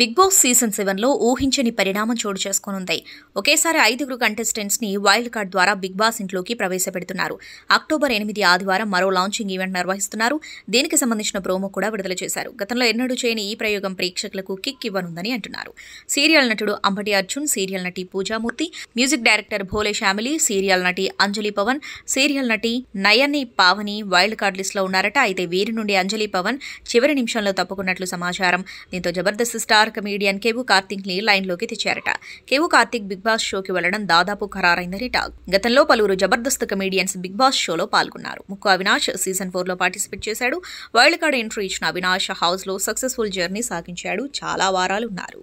big boss season సెవెన్లో ఊహించని పరిణామం చోటు చేసుకోనుంది ఒకేసారి ఐదుగురు కంటెస్టెంట్స్ ని వైల్డ్ కార్డ్ ద్వారా బిగ్ బాస్ ఇంట్లోకి ప్రవేశపెడుతున్నారు అక్టోబర్ ఎనిమిది ఆదివారం మరో లాంచింగ్ ఈవెంట్ నిర్వహిస్తున్నారు దీనికి సంబంధించిన ప్రోమో కూడా విడుదల చేశారు గతంలో ఎన్నడూ చేయని ఈ ప్రయోగం ప్రేక్షకులకు కిక్ ఇవ్వనుందని అంటున్నారు సీరియల్ నటుడు అంబటి అర్జున్ సీరియల్ నటి Pooja Murthy music director Bhole Shamili serial నటి అంజలి పవన్ సీరియల్ నటి నయని పావని వైల్డ్ కార్డ్ లో ఉన్నారట అయితే వీరి నుండి అంజలి పవన్ చివరి నిమిషంలో తప్పుకున్నట్లు సమాచారం దీంతో Jabardasth star star comedian Kevvu Karthik ని లైన్ లోకి తెచ్చారట కేవు కార్తిక్ బిగ్ బాస్ షోకి వెళ్లడం దాదాపు ఖరారైందని టాక్ గతంలో పలువురు జబర్దస్త్ కమీడియన్స్ బిగ్ బాస్ షోలో పాల్గొన్నారు ముక్కు అవినాష్ సీజన్ ఫోర్ లో పార్టిసిపేట్ చేశాడు వైల్డ్ కార్డ్ ఎంట్రీ ఇచ్చిన అవినాష్ హౌస్ లో సక్సెస్ఫుల్ జర్నీ సాగించాడు చాలా వారాలున్నారు